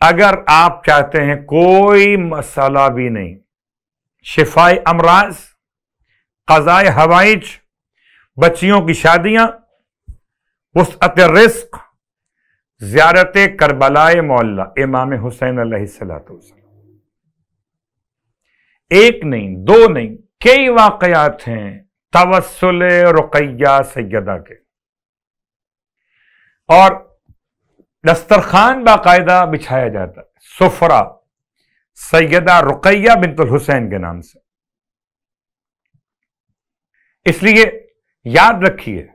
اگر آپ چاہتے ہیں کوئی مسئلہ بھی نہیں شفائے امراض قضائے ہوائج بچیوں کی شادیاں وسط رزق زیارت کربلائے مولا امام حسین علیہ السلام ایک نہیں دو نہیں کئی واقعات ہیں توسل رقیہ سیدہ کے اور دسترخوان باقاعدہ بچھایا جاتا ہے سفرا سیدہ رقیہ بنت الحسین کے نام سے اس لیے یاد رکھیے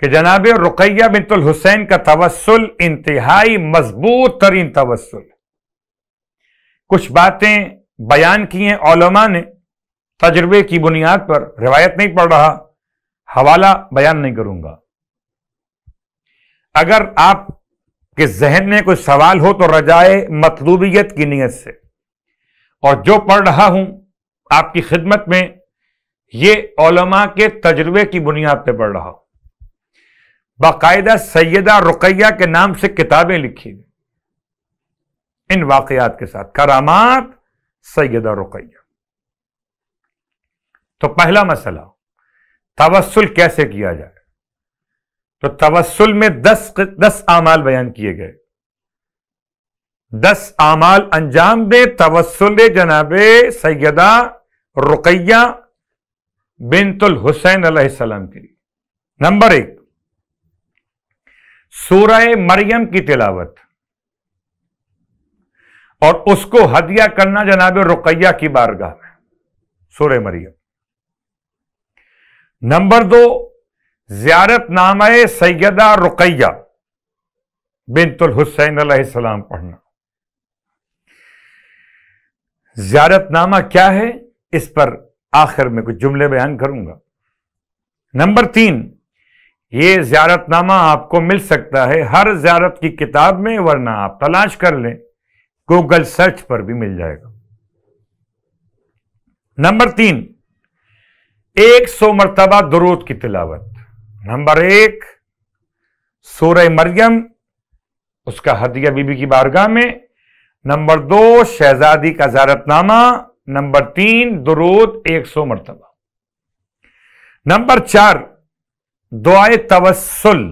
کہ جناب رقیہ بنت الحسین کا توسل انتہائی مضبوط ترین توسل کچھ باتیں بیان کی ہیں علماء نے تجربے کی بنیاد پر روایت نہیں پڑھ رہا حوالہ بیان نہیں کروں گا اگر آپ کے ذہن میں کوئی سوال ہو تو رجائے مطلوبیت کی نیت سے اور جو پڑھ رہا ہوں آپ کی خدمت میں یہ علماء کے تجربے کی بنیاد پہ پڑھ رہا ہوں باقاعدہ سیدہ رقیہ کے نام سے کتابیں لکھی گئی ان واقعات کے ساتھ کرامات سیدہ رقیہ تو پہلا مسئلہ توسل کیسے کیا جائے تو توسل میں دس دس اعمال بیان کیے گئے دس اعمال انجام دے توسل جناب سیدہ رقیہ بنت الحسین علیہ السلام کے لیے نمبر ایک سورہ مریم کی تلاوت اور اس کو ہدیہ کرنا جناب رقیہ کی بارگاہ میں سورہ مریم نمبر دو زیارت نامہ سیدہ رقیہ بنت الحسین علیہ السلام پڑھنا زیارت نامہ کیا ہے اس پر آخر میں کچھ جملے بیان کروں گا نمبر تین یہ زیارت نامہ آپ کو مل سکتا ہے ہر زیارت کی کتاب میں ورنہ آپ تلاش کر لیں گوگل سرچ پر بھی مل جائے گا نمبر تین ایک سو مرتبہ درود کی تلاوت نمبر ایک سورہ مریم اس کا ہدیہ بی بی کی بارگاہ میں نمبر دو شہزادی کا زارت نامہ نمبر تین درود ایک سو مرتبہ نمبر چار دعائے توسل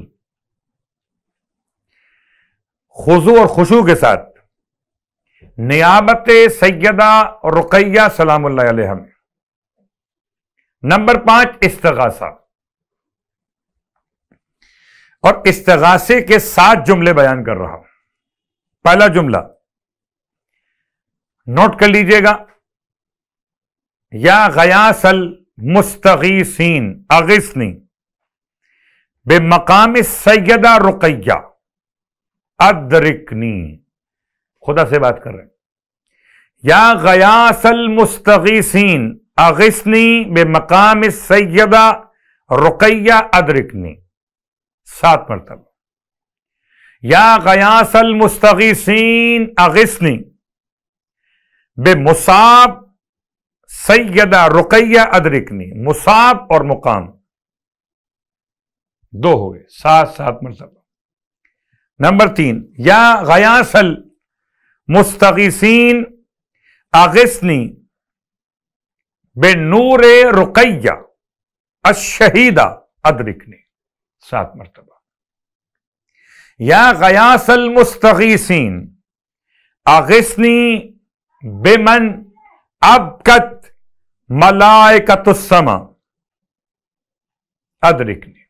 خضو اور خوشو کے ساتھ نیابت سیدہ رقیہ سلام اللہ علیہ نمبر پانچ استغاثہ اور استغاثے کے ساتھ جملے بیان کر رہا ہوں پہلا جملہ نوٹ کر لیجئے گا یا غیاس المستغیثین اغسنی بے مقام سیدہ رقیہ ادرکنی خدا سے بات کر رہے ہیں یا غیاس المستغیثین اغسنی بے مقام سیدہ رقیہ ادرکنی سات مرتبہ یا غیاس المستغیسین اغسنی بے مصاب سیدہ رقیہ ادرکنی مصاب اور مقام دو ہو گئے سات سات مرتبہ نمبر تین یا غیاس مستغیسین اغسنی بے نور رقیہ الشہیدہ ادرکنی سات مرتبہ یا غیاس المستغیسین آغسنی بے من ملائکت السما ادرکنی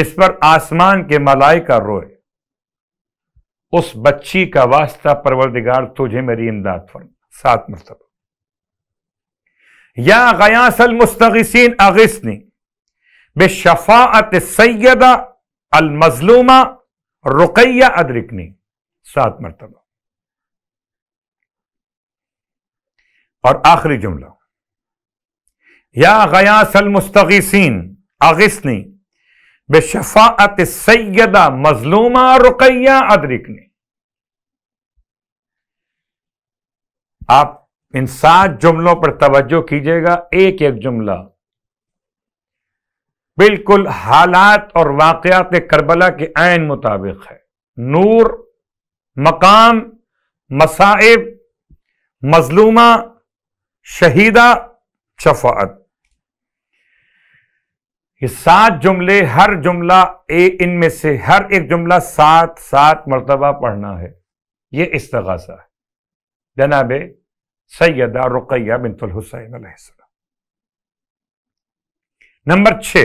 اس پر آسمان کے ملائکہ روئے اس بچی کا واسطہ پروردگار تجھے میری امداد فرما سات مرتبہ یا غیاس المستغسین اغسنی بے شفاعت سیدہ المظلومہ رقیہ ادرکنی سات مرتبہ اور آخری جملہ یا غیاس المستغیسین اغسنی بے شفاعت سیدہ مظلومہ رقیہ ادرکنی آپ ان سات جملوں پر توجہ کیجیے گا ایک ایک جملہ بالکل حالات اور واقعات کربلا کے عین مطابق ہے نور مقام مصائب مظلومہ شہیدہ شفاعت یہ سات جملے ہر جملہ اے ان میں سے ہر ایک جملہ سات سات مرتبہ پڑھنا ہے یہ استغاثہ ہے جناب سیدہ رقیہ بنت الحسین علیہ السلام نمبر چھ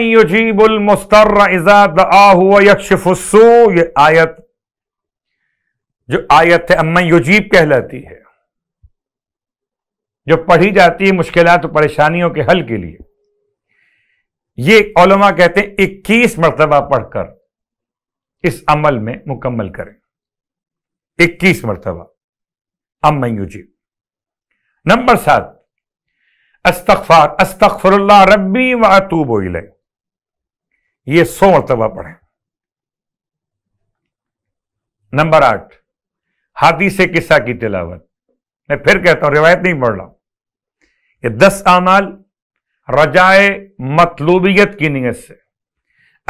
یجیب المستر یہ آیت جو آیت ہے یجیب کہلاتی ہے جو پڑھی جاتی ہے مشکلات و پریشانیوں کے حل کے لیے یہ علماء کہتے ہیں اکیس مرتبہ پڑھ کر اس عمل میں مکمل کریں اکیس مرتبہ میو یجیب نمبر سات استغفر اللہ ربی و یہ سو مرتبہ پڑھیں نمبر آٹھ ہاتھی سے قصہ کی تلاوت میں پھر کہتا ہوں روایت نہیں بڑھ رہا ہوں یہ دس آمال رجائے مطلوبیت کی نیت سے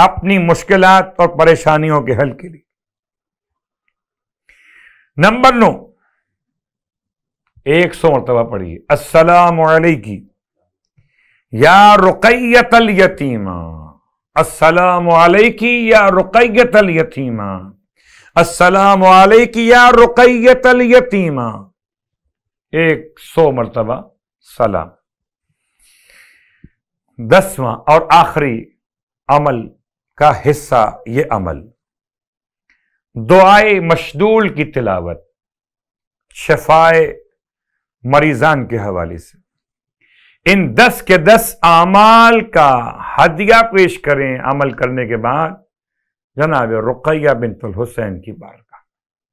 اپنی مشکلات اور پریشانیوں کے حل کے لیے نمبر نو ایک سو مرتبہ پڑھیے السلام علیکی یا رقیت الیتیما السلام علیکی یا رقیت الیتیما السلام علیکی یا رقیت الیتیما ایک سو مرتبہ سلام دسواں اور آخری عمل کا حصہ یہ عمل دعائے مشدول کی تلاوت شفائے مریضان کے حوالے سے ان دس کے دس اعمال کا ہدیہ پیش کریں عمل کرنے کے بعد جناب رقیہ بنت الحسین کی بار